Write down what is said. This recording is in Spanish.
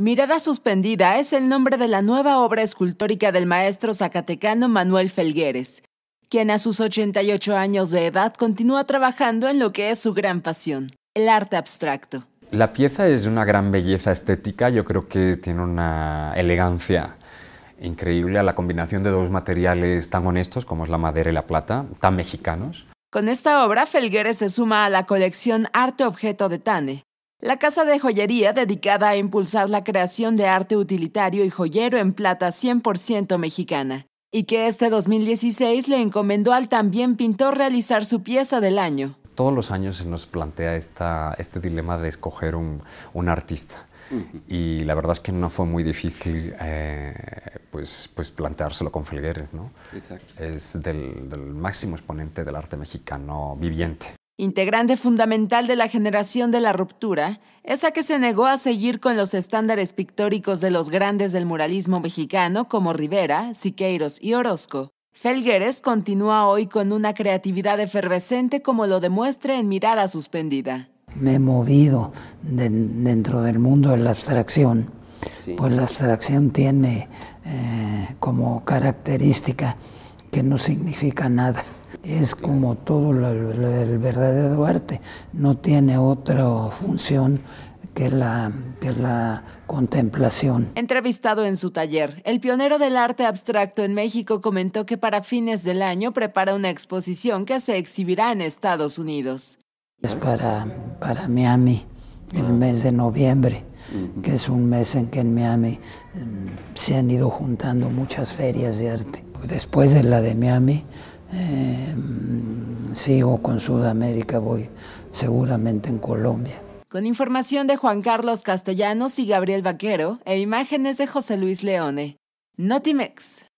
Mirada Suspendida es el nombre de la nueva obra escultórica del maestro zacatecano Manuel Felgueres, quien a sus 88 años de edad continúa trabajando en lo que es su gran pasión, el arte abstracto. La pieza es de una gran belleza estética, yo creo que tiene una elegancia increíble a la combinación de dos materiales tan honestos como es la madera y la plata, tan mexicanos. Con esta obra, Felgueres se suma a la colección Arte Objeto de Tane, la casa de joyería dedicada a impulsar la creación de arte utilitario y joyero en plata 100% mexicana, y que este 2016 le encomendó al también pintor realizar su pieza del año. Todos los años se nos plantea este dilema de escoger un, artista. Y la verdad es que no fue muy difícil eh, pues, pues, planteárselo con Felgueres. ¿no? Exacto. Es del máximo exponente del arte mexicano viviente integrante fundamental de la generación de la ruptura, esa que se negó a seguir con los estándares pictóricos de los grandes del muralismo mexicano como Rivera, Siqueiros y Orozco. Felgueres continúa hoy con una creatividad efervescente como lo demuestra en Mirada Suspendida. Me he movido dentro del mundo de la abstracción, pues la abstracción tiene eh, como característica que no significa nada es como todo el verdadero arte, no tiene otra función que la, la contemplación. Entrevistado en su taller, el pionero del arte abstracto en México comentó que para fines del año prepara una exposición que se exhibirá en Estados Unidos. Es para, para Miami, el ah. mes de noviembre, que es un mes en que en Miami em, se han ido juntando muchas ferias de arte. Después de la de Miami, Em, sigo con Sudamérica, voy seguramente en Colombia. Con información de Juan Carlos Castellanos y Gabriel Vaquero e imágenes de José Luis Leone. Notimex.